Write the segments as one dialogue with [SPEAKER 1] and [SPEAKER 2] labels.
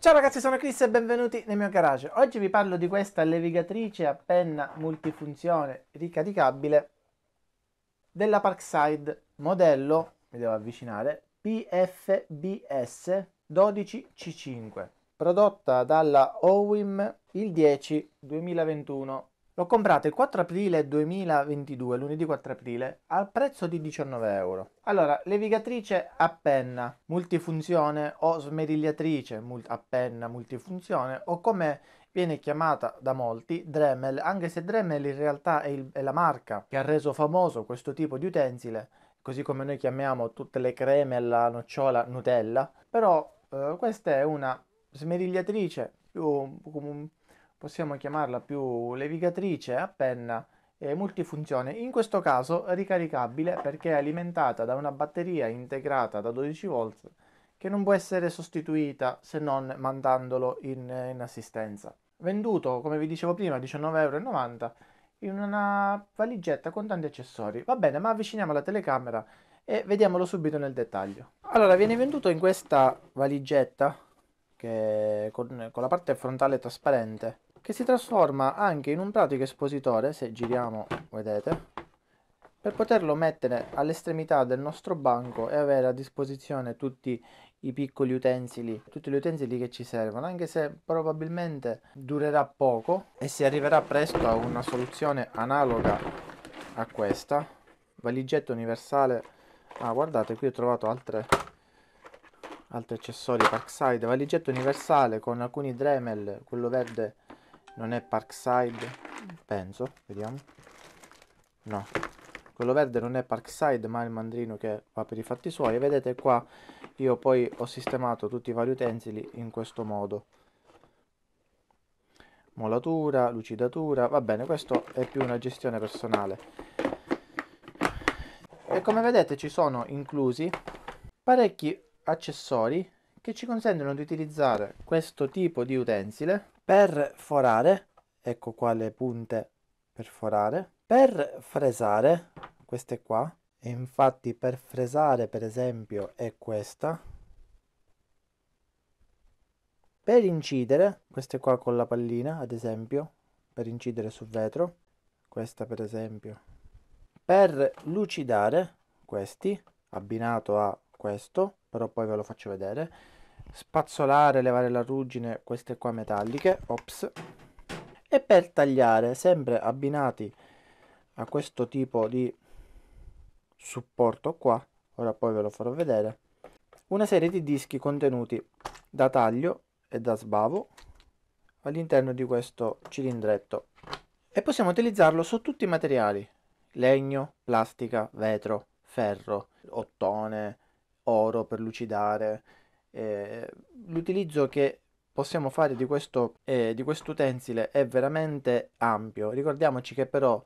[SPEAKER 1] Ciao ragazzi, sono Chris e benvenuti nel mio garage. Oggi vi parlo di questa levigatrice a penna multifunzione ricaricabile della Parkside modello, mi devo avvicinare, PFBS 12C5, prodotta dalla OWIM il 10 2021 L'ho comprato il 4 aprile 2022, lunedì 4 aprile, al prezzo di 19 euro. Allora, levigatrice a penna, multifunzione o smerigliatrice a penna multifunzione o come viene chiamata da molti Dremel, anche se Dremel in realtà è, il, è la marca che ha reso famoso questo tipo di utensile, così come noi chiamiamo tutte le creme alla nocciola Nutella, però eh, questa è una smerigliatrice più, possiamo chiamarla più levigatrice a penna eh, multifunzione, in questo caso ricaricabile perché è alimentata da una batteria integrata da 12 volt che non può essere sostituita se non mandandolo in, in assistenza. Venduto, come vi dicevo prima, a euro in una valigetta con tanti accessori. Va bene, ma avviciniamo la telecamera e vediamolo subito nel dettaglio. Allora, viene venduto in questa valigetta che con, con la parte frontale trasparente che si trasforma anche in un pratico espositore, se giriamo, vedete, per poterlo mettere all'estremità del nostro banco e avere a disposizione tutti i piccoli utensili, tutti gli utensili che ci servono, anche se probabilmente durerà poco e si arriverà presto a una soluzione analoga a questa, valigetta universale, ah guardate qui ho trovato altre altri accessori Parkside, valigetta universale con alcuni Dremel, quello verde non è Parkside? Penso, vediamo. No. Quello verde non è Parkside, ma è il mandrino che va per i fatti suoi. vedete qua, io poi ho sistemato tutti i vari utensili in questo modo. Molatura, lucidatura, va bene, questo è più una gestione personale. E come vedete ci sono inclusi parecchi accessori che ci consentono di utilizzare questo tipo di utensile per forare, ecco qua le punte per forare, per fresare, queste qua, e infatti per fresare per esempio è questa, per incidere, queste qua con la pallina ad esempio, per incidere sul vetro, questa per esempio, per lucidare questi, abbinato a questo, però poi ve lo faccio vedere. Spazzolare, levare la ruggine, queste qua metalliche, ops. E per tagliare, sempre abbinati a questo tipo di supporto qua, ora poi ve lo farò vedere, una serie di dischi contenuti da taglio e da sbavo all'interno di questo cilindretto e possiamo utilizzarlo su tutti i materiali legno, plastica, vetro, ferro, ottone, oro per lucidare. Eh, l'utilizzo che possiamo fare di questo eh, di quest'utensile è veramente ampio. Ricordiamoci che però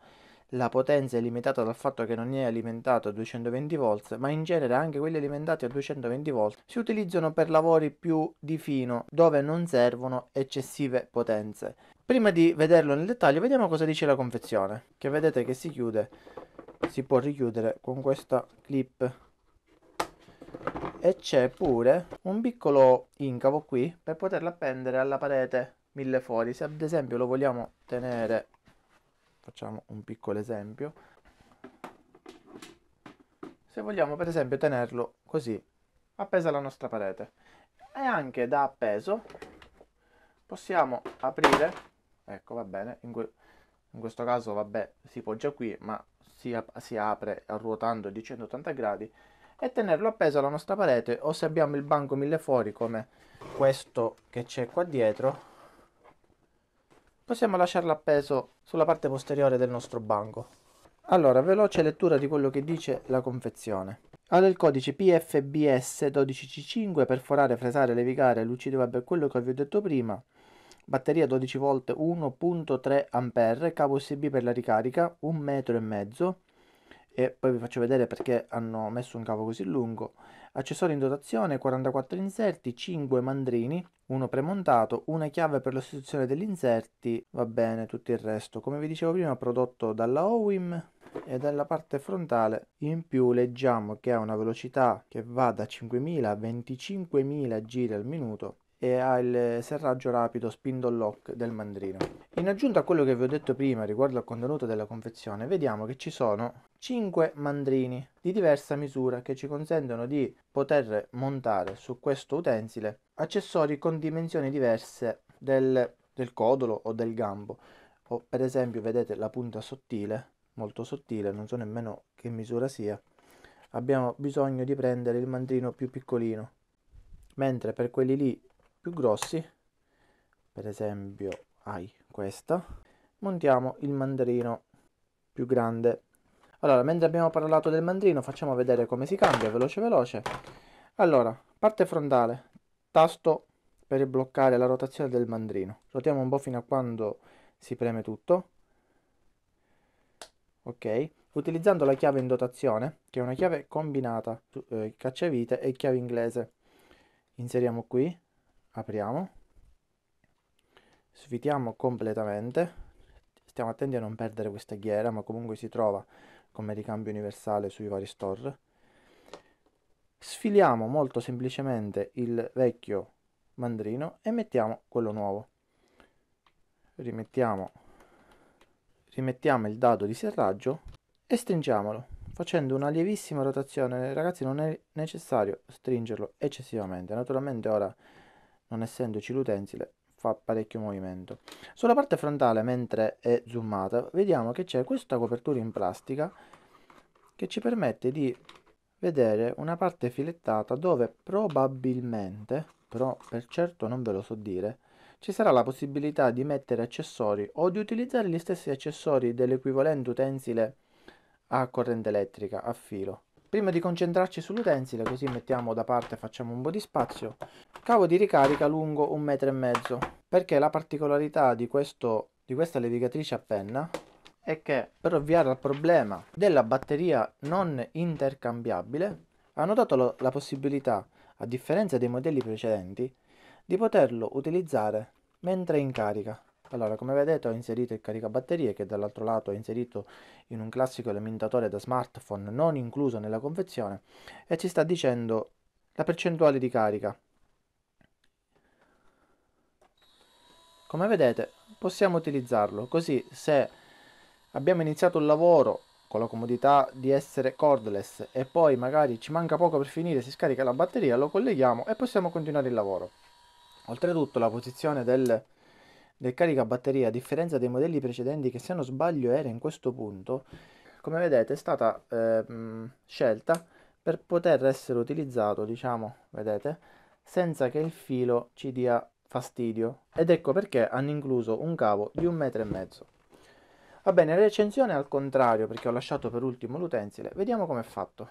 [SPEAKER 1] la potenza è limitata dal fatto che non è alimentato a 220 volts, ma in genere anche quelli alimentati a 220 volts si utilizzano per lavori più di fino, dove non servono eccessive potenze. Prima di vederlo nel dettaglio, vediamo cosa dice la confezione, che vedete che si chiude, si può richiudere con questa clip e c'è pure un piccolo incavo qui per poterlo appendere alla parete mille fori. Se ad esempio lo vogliamo tenere, facciamo un piccolo esempio. Se vogliamo per esempio tenerlo così, appeso alla nostra parete. E anche da appeso possiamo aprire, ecco va bene, in, que in questo caso vabbè si poggia qui ma si, si apre ruotando di 180 gradi e tenerlo appeso alla nostra parete o se abbiamo il banco mille fuori come questo che c'è qua dietro possiamo lasciarlo appeso sulla parte posteriore del nostro banco. Allora, veloce lettura di quello che dice la confezione. Ha del codice PFBS 12C5 per forare, fresare, levigare, lucido web, quello che vi ho detto prima. Batteria 12V 1.3A, cavo USB per la ricarica, metro e mezzo e poi vi faccio vedere perché hanno messo un cavo così lungo. Accessori in dotazione, 44 inserti, 5 mandrini, uno premontato, una chiave per l'ostituzione degli inserti, va bene tutto il resto. Come vi dicevo prima prodotto dalla OWIM e dalla parte frontale in più leggiamo che ha una velocità che va da 5.000 a 25.000 giri al minuto e ha il serraggio rapido spindle lock del mandrino. In aggiunta a quello che vi ho detto prima riguardo al contenuto della confezione, vediamo che ci sono 5 mandrini di diversa misura che ci consentono di poter montare su questo utensile accessori con dimensioni diverse del, del codolo o del gambo. O per esempio vedete la punta sottile, molto sottile, non so nemmeno che misura sia. Abbiamo bisogno di prendere il mandrino più piccolino, mentre per quelli lì più grossi per esempio hai questa montiamo il mandrino più grande allora mentre abbiamo parlato del mandrino facciamo vedere come si cambia veloce veloce allora parte frontale tasto per bloccare la rotazione del mandrino rotiamo un po' fino a quando si preme tutto ok utilizzando la chiave in dotazione che è una chiave combinata eh, cacciavite e chiave inglese inseriamo qui apriamo, svitiamo completamente, stiamo attenti a non perdere questa ghiera, ma comunque si trova come ricambio universale sui vari store. Sfiliamo molto semplicemente il vecchio mandrino e mettiamo quello nuovo. Rimettiamo, rimettiamo il dado di serraggio e stringiamolo facendo una lievissima rotazione ragazzi non è necessario stringerlo eccessivamente naturalmente ora non essendoci l'utensile fa parecchio movimento. Sulla parte frontale, mentre è zoomata, vediamo che c'è questa copertura in plastica che ci permette di vedere una parte filettata dove probabilmente, però per certo non ve lo so dire, ci sarà la possibilità di mettere accessori o di utilizzare gli stessi accessori dell'equivalente utensile a corrente elettrica, a filo. Prima di concentrarci sull'utensile, così mettiamo da parte, facciamo un po' di spazio, cavo di ricarica lungo un metro e mezzo, perché la particolarità di, questo, di questa levigatrice a penna è che per ovviare al problema della batteria non intercambiabile, hanno dato la possibilità, a differenza dei modelli precedenti, di poterlo utilizzare mentre in carica. Allora, come vedete ho inserito il caricabatterie che dall'altro lato è inserito in un classico alimentatore da smartphone non incluso nella confezione e ci sta dicendo la percentuale di carica. Come vedete possiamo utilizzarlo, così se abbiamo iniziato un lavoro con la comodità di essere cordless e poi magari ci manca poco per finire, si scarica la batteria, lo colleghiamo e possiamo continuare il lavoro. Oltretutto la posizione del del caricabatteria, a differenza dei modelli precedenti che se non sbaglio era in questo punto, come vedete è stata eh, scelta per poter essere utilizzato, diciamo, vedete, senza che il filo ci dia fastidio. Ed ecco perché hanno incluso un cavo di un metro e mezzo. Va bene, recensione al contrario, perché ho lasciato per ultimo l'utensile, vediamo com'è fatto.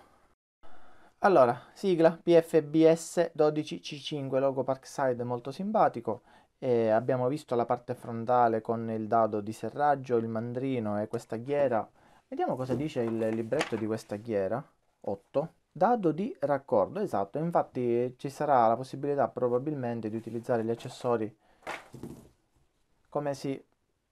[SPEAKER 1] Allora, sigla PFBS 12C5, logo Parkside molto simpatico, eh, abbiamo visto la parte frontale con il dado di serraggio, il mandrino e questa ghiera. Vediamo cosa dice il libretto di questa ghiera. 8. Dado di raccordo, esatto, infatti ci sarà la possibilità probabilmente di utilizzare gli accessori come si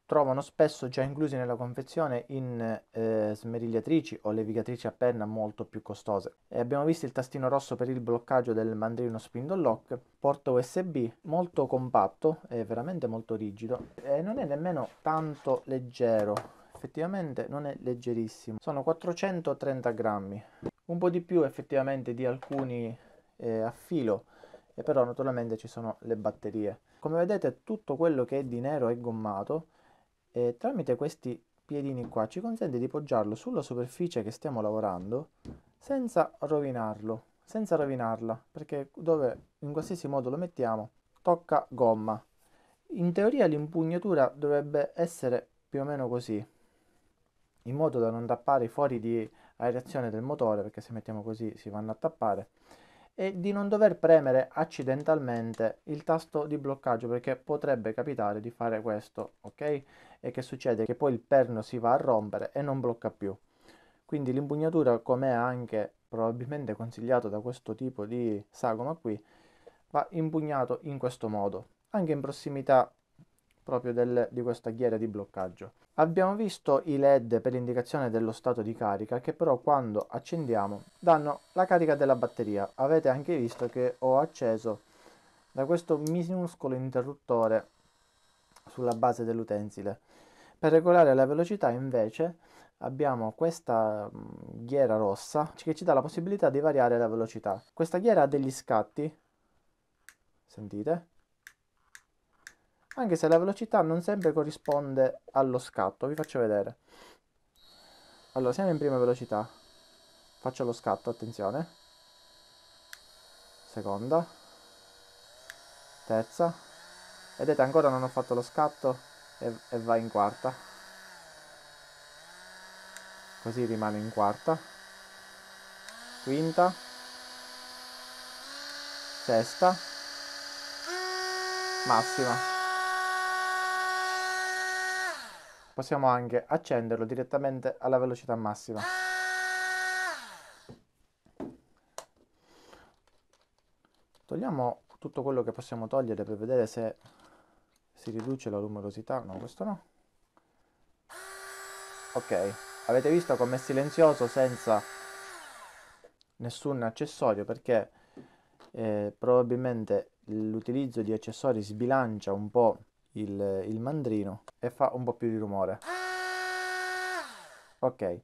[SPEAKER 1] trovano spesso già inclusi nella confezione in eh, smerigliatrici o levigatrici a penna molto più costose. E abbiamo visto il tastino rosso per il bloccaggio del mandrino spindle lock, porta USB, molto compatto, è veramente molto rigido e non è nemmeno tanto leggero, effettivamente non è leggerissimo, sono 430 grammi, un po' di più effettivamente di alcuni eh, a filo, e però naturalmente ci sono le batterie. Come vedete tutto quello che è di nero è gommato, e tramite questi piedini qua ci consente di poggiarlo sulla superficie che stiamo lavorando senza rovinarlo, senza rovinarla, perché dove in qualsiasi modo lo mettiamo tocca gomma. In teoria l'impugnatura dovrebbe essere più o meno così, in modo da non tappare i fori di aerazione del motore, perché se mettiamo così si vanno a tappare e di non dover premere accidentalmente il tasto di bloccaggio perché potrebbe capitare di fare questo, ok? E che succede? Che poi il perno si va a rompere e non blocca più. Quindi l'impugnatura, come anche probabilmente consigliato da questo tipo di sagoma qui, va impugnato in questo modo, anche in prossimità proprio del, di questa ghiera di bloccaggio. Abbiamo visto i led per indicazione dello stato di carica che però quando accendiamo danno la carica della batteria. Avete anche visto che ho acceso da questo minuscolo interruttore sulla base dell'utensile. Per regolare la velocità invece abbiamo questa mm, ghiera rossa che ci dà la possibilità di variare la velocità. Questa ghiera ha degli scatti, sentite, anche se la velocità non sempre corrisponde allo scatto. Vi faccio vedere. Allora, siamo in prima velocità. Faccio lo scatto, attenzione. Seconda. Terza. Vedete, ancora non ho fatto lo scatto e, e va in quarta. Così rimane in quarta. Quinta. Sesta. Massima. possiamo anche accenderlo direttamente alla velocità massima. Togliamo tutto quello che possiamo togliere per vedere se si riduce la luminosità. No, questo no. Ok, avete visto com'è silenzioso senza nessun accessorio perché eh, probabilmente l'utilizzo di accessori sbilancia un po' il, il mandrino e fa un po' più di rumore. Ok.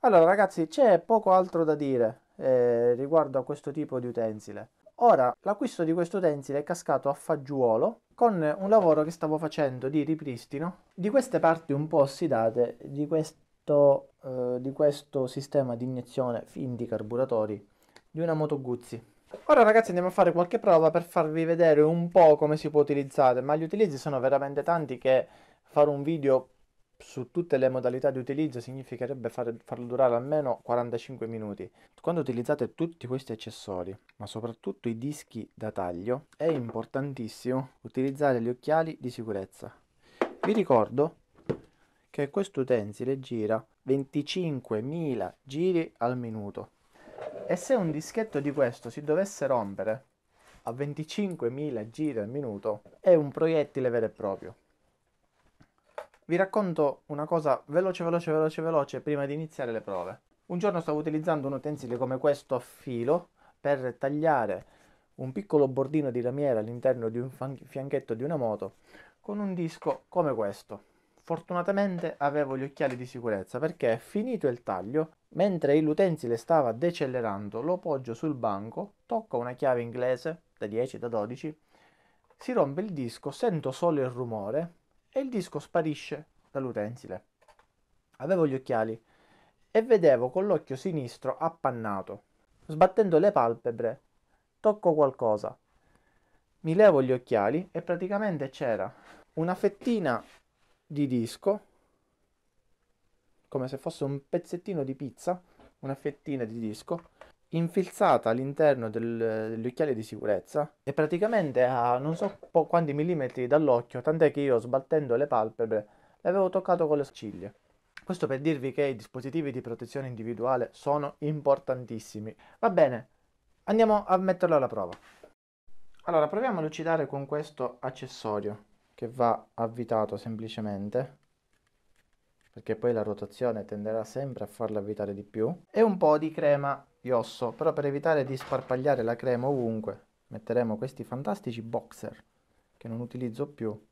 [SPEAKER 1] Allora ragazzi, c'è poco altro da dire eh, riguardo a questo tipo di utensile. Ora, l'acquisto di questo utensile è cascato a fagiolo con un lavoro che stavo facendo di ripristino di queste parti un po' ossidate di questo, eh, di questo sistema di iniezione fin di carburatori di una Moto Guzzi. Ora ragazzi andiamo a fare qualche prova per farvi vedere un po' come si può utilizzare, ma gli utilizzi sono veramente tanti che fare un video su tutte le modalità di utilizzo significherebbe fare, farlo durare almeno 45 minuti. Quando utilizzate tutti questi accessori, ma soprattutto i dischi da taglio, è importantissimo utilizzare gli occhiali di sicurezza. Vi ricordo che questo utensile gira 25.000 giri al minuto. E se un dischetto di questo si dovesse rompere a 25.000 giri al minuto, è un proiettile vero e proprio. Vi racconto una cosa veloce, veloce, veloce, veloce prima di iniziare le prove. Un giorno stavo utilizzando un utensile come questo a filo per tagliare un piccolo bordino di lamiera all'interno di un fianchetto di una moto con un disco come questo. Fortunatamente avevo gli occhiali di sicurezza perché finito il taglio, mentre il l'utensile stava decelerando, lo poggio sul banco, tocco una chiave inglese da 10, da 12, si rompe il disco, sento solo il rumore e il disco sparisce dall'utensile. Avevo gli occhiali e vedevo con l'occhio sinistro appannato. Sbattendo le palpebre, tocco qualcosa. Mi levo gli occhiali e praticamente c'era una fettina di disco, come se fosse un pezzettino di pizza, una fettina di disco, infilzata all'interno del, degli occhiali di sicurezza e praticamente a non so po- quanti millimetri dall'occhio, tant'è che io sbattendo le palpebre l'avevo toccato con le ciglia. Questo per dirvi che i dispositivi di protezione individuale sono importantissimi. Va bene, andiamo a metterlo alla prova. Allora, proviamo a lucidare con questo accessorio che va avvitato semplicemente perché poi la rotazione tenderà sempre a farla avvitare di più e un po' di crema di osso però per evitare di sparpagliare la crema ovunque metteremo questi fantastici boxer che non utilizzo più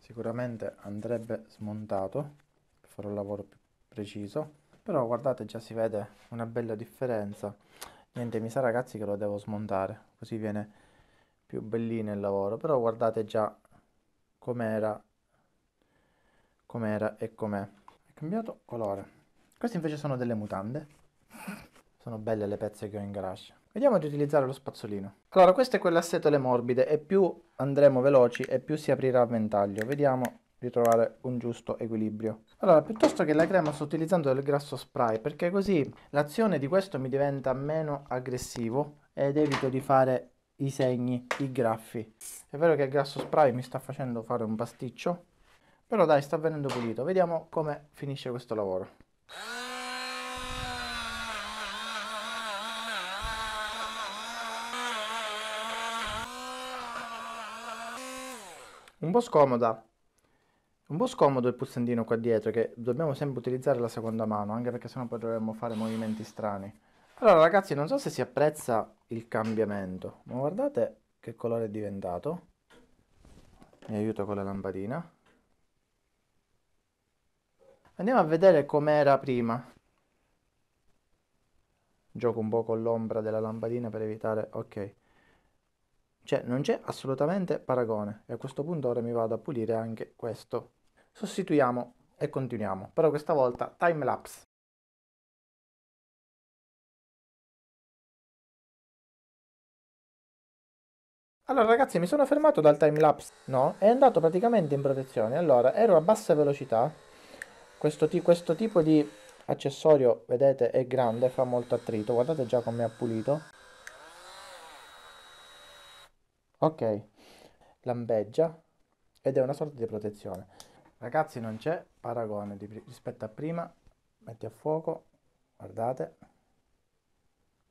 [SPEAKER 1] sicuramente andrebbe smontato per fare un lavoro più preciso però guardate già si vede una bella differenza niente mi sa ragazzi che lo devo smontare così viene più bellino il lavoro però guardate già com'era com'era e com'è è cambiato colore queste invece sono delle mutande sono belle le pezze che ho in garage vediamo di utilizzare lo spazzolino allora questo è quella setole morbide e più andremo veloci e più si aprirà a ventaglio vediamo di trovare un giusto equilibrio. Allora, piuttosto che la crema sto utilizzando del grasso spray perché così l'azione di questo mi diventa meno aggressivo ed evito di fare i segni, i graffi. È vero che il grasso spray mi sta facendo fare un pasticcio, però dai, sta venendo pulito. Vediamo come finisce questo lavoro. Un po' scomoda, un po' scomodo il pulsantino qua dietro che dobbiamo sempre utilizzare la seconda mano, anche perché sennò poi dovremmo fare movimenti strani. Allora ragazzi, non so se si apprezza il cambiamento, ma guardate che colore è diventato. Mi aiuto con la lampadina. Andiamo a vedere com'era prima. Gioco un po' con l'ombra della lampadina per evitare... Ok. Cioè, non c'è assolutamente paragone. E a questo punto ora mi vado a pulire anche questo sostituiamo e continuiamo, però questa volta time lapse. Allora ragazzi mi sono fermato dal timelapse, no? È andato praticamente in protezione, allora ero a bassa velocità, questo, questo tipo di accessorio vedete è grande, fa molto attrito, guardate già come ha pulito. Ok, lampeggia ed è una sorta di protezione. Ragazzi non c'è paragone di, rispetto a prima, metti a fuoco, guardate,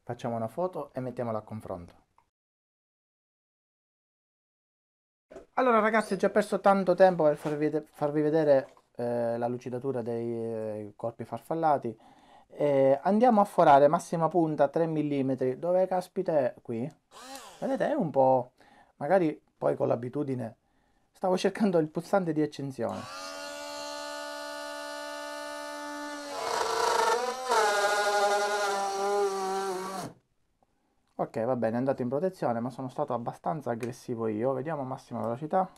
[SPEAKER 1] facciamo una foto e mettiamola a confronto. Allora ragazzi ho già perso tanto tempo per farvi, farvi vedere eh, la lucidatura dei eh, corpi farfallati. Eh, andiamo a forare massima punta 3 mm, dove caspita è qui? Vedete è un po', magari poi con l'abitudine, stavo cercando il pulsante di accensione. Ok, va bene, è andato in protezione, ma sono stato abbastanza aggressivo io. Vediamo massima velocità.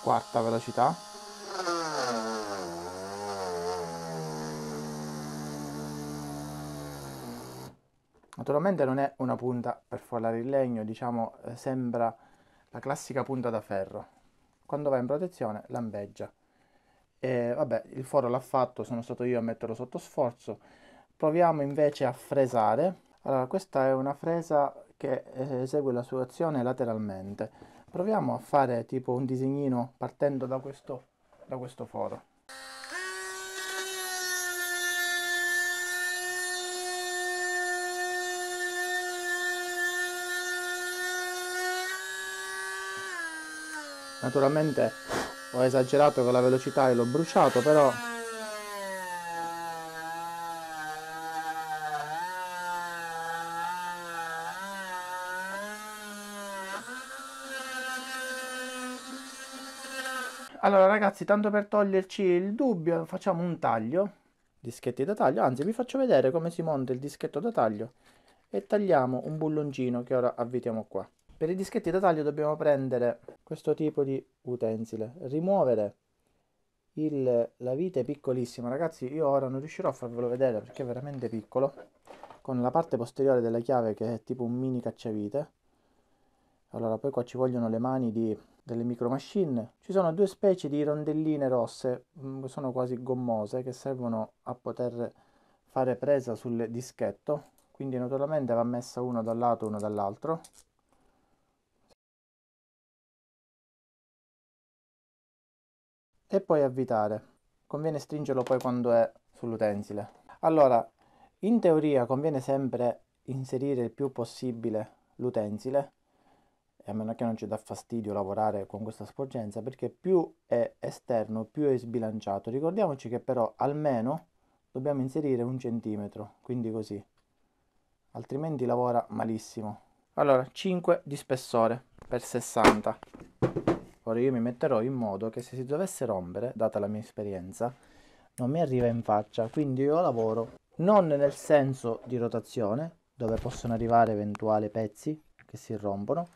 [SPEAKER 1] Quarta velocità. Naturalmente non è una punta per forlare il legno, diciamo eh, sembra la classica punta da ferro. Quando va in protezione lambeggia. E vabbè il foro l'ha fatto sono stato io a metterlo sotto sforzo proviamo invece a fresare allora questa è una fresa che eh, esegue la sua azione lateralmente proviamo a fare tipo un disegnino partendo da questo, da questo foro naturalmente ho esagerato con la velocità e l'ho bruciato, però... Allora ragazzi, tanto per toglierci il dubbio, facciamo un taglio. Dischetti da taglio, anzi vi faccio vedere come si monta il dischetto da taglio e tagliamo un bulloncino che ora avvitiamo qua. Per i dischetti da taglio dobbiamo prendere questo tipo di utensile, rimuovere il, la vite piccolissima, ragazzi io ora non riuscirò a farvelo vedere perché è veramente piccolo, con la parte posteriore della chiave che è tipo un mini cacciavite, allora poi qua ci vogliono le mani di, delle micro machine, ci sono due specie di rondelline rosse, mm, sono quasi gommose, che servono a poter fare presa sul dischetto, quindi naturalmente va messa una dal lato e una dall'altro, e poi avvitare. Conviene stringerlo poi quando è sull'utensile. Allora, in teoria conviene sempre inserire il più possibile l'utensile, a meno che non ci dà fastidio lavorare con questa sporgenza, perché più è esterno, più è sbilanciato. Ricordiamoci che però almeno dobbiamo inserire un centimetro, quindi così, altrimenti lavora malissimo. Allora, 5 di spessore per 60. Ora io mi metterò in modo che se si dovesse rompere, data la mia esperienza, non mi arriva in faccia, quindi io lavoro non nel senso di rotazione, dove possono arrivare eventuali pezzi che si rompono,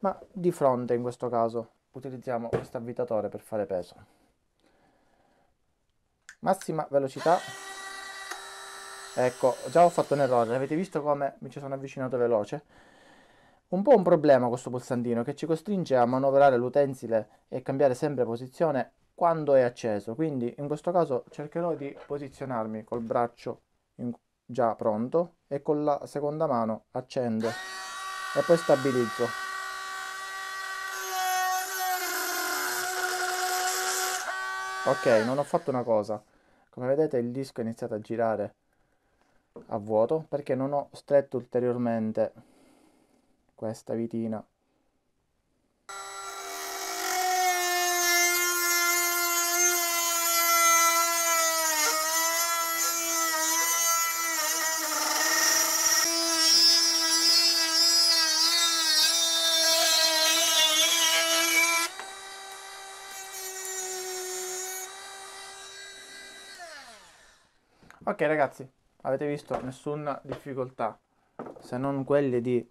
[SPEAKER 1] ma di fronte in questo caso utilizziamo questo avvitatore per fare peso. Massima velocità. Ecco, già ho fatto un errore, avete visto come mi ci sono avvicinato veloce? Un po' un problema questo pulsantino che ci costringe a manovrare l'utensile e cambiare sempre posizione quando è acceso, quindi in questo caso cercherò di posizionarmi col braccio in... già pronto e con la seconda mano accendo e poi stabilizzo. Ok, non ho fatto una cosa. Come vedete il disco è iniziato a girare a vuoto perché non ho stretto ulteriormente questa vitina. Ok ragazzi, avete visto nessuna difficoltà se non quelle di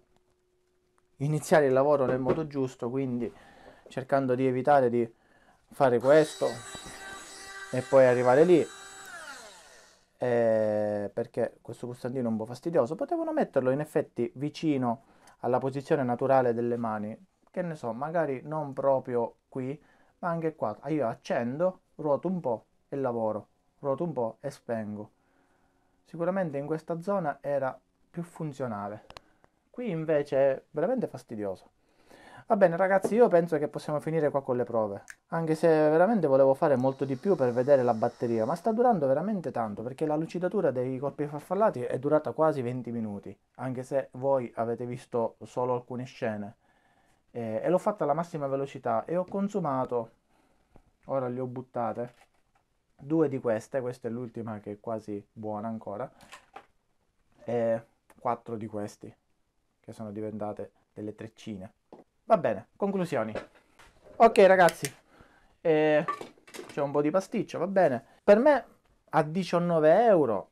[SPEAKER 1] iniziare il lavoro nel modo giusto, quindi cercando di evitare di fare questo e poi arrivare lì. Eh, perché questo costantino è un po' fastidioso, potevano metterlo in effetti vicino alla posizione naturale delle mani, che ne so, magari non proprio qui, ma anche qua. Io accendo, ruoto un po' e lavoro, ruoto un po' e spengo. Sicuramente in questa zona era più funzionale. Qui invece è veramente fastidioso. Va bene ragazzi, io penso che possiamo finire qua con le prove, anche se veramente volevo fare molto di più per vedere la batteria, ma sta durando veramente tanto perché la lucidatura dei corpi farfallati è durata quasi 20 minuti, anche se voi avete visto solo alcune scene. Eh, e l'ho fatta alla massima velocità e ho consumato, ora le ho buttate, due di queste, questa è l'ultima che è quasi buona ancora, e quattro di questi che sono diventate delle treccine. Va bene, conclusioni. Ok ragazzi, eh, c'è un po' di pasticcio, va bene. Per me a 19 euro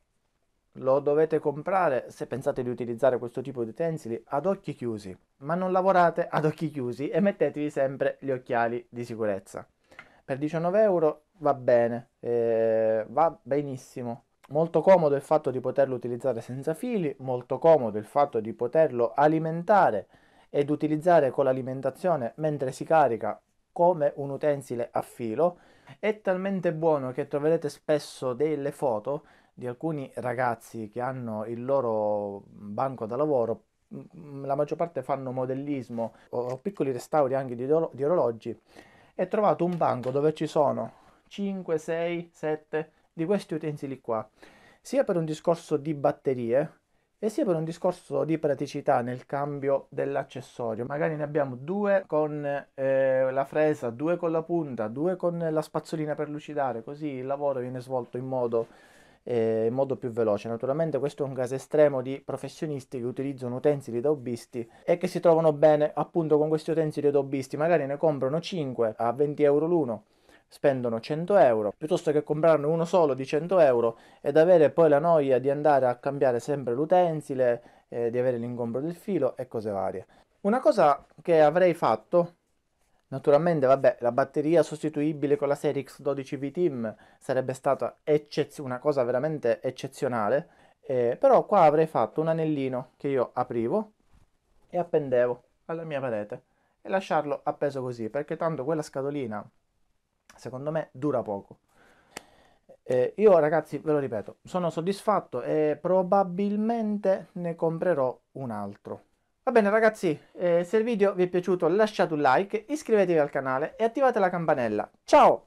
[SPEAKER 1] lo dovete comprare se pensate di utilizzare questo tipo di utensili ad occhi chiusi, ma non lavorate ad occhi chiusi e mettetevi sempre gli occhiali di sicurezza. Per 19 euro va bene, eh, va benissimo. Molto comodo il fatto di poterlo utilizzare senza fili, molto comodo il fatto di poterlo alimentare ed utilizzare con l'alimentazione mentre si carica come un utensile a filo. È talmente buono che troverete spesso delle foto di alcuni ragazzi che hanno il loro banco da lavoro, mm, la maggior parte fanno modellismo o piccoli restauri anche di, orologi, e trovato un banco dove ci sono 5, 6, 7 di questi utensili qua, sia per un discorso di batterie e sia per un discorso di praticità nel cambio dell'accessorio. Magari ne abbiamo due con eh, la fresa, due con la punta, due con la spazzolina per lucidare, così il lavoro viene svolto in modo eh, in modo più veloce. Naturalmente questo è un caso estremo di professionisti che utilizzano utensili da hobbisti e che si trovano bene appunto con questi utensili da hobbisti, magari ne comprano 5 a 20 euro l'uno spendono 100 euro piuttosto che comprarne uno solo di 100 euro ed avere poi la noia di andare a cambiare sempre l'utensile, eh, di avere l'ingombro del filo e cose varie. Una cosa che avrei fatto Naturalmente, vabbè, la batteria sostituibile con la serie X12 VTIM sarebbe stata una cosa veramente eccezionale, eh, però qua avrei fatto un anellino che io aprivo e appendevo alla mia parete e lasciarlo appeso così, perché tanto quella scatolina secondo me dura poco. Eh, io ragazzi ve lo ripeto, sono soddisfatto e probabilmente ne comprerò un altro. Va bene ragazzi, eh, se il video vi è piaciuto lasciate un like, iscrivetevi al canale e attivate la campanella. Ciao!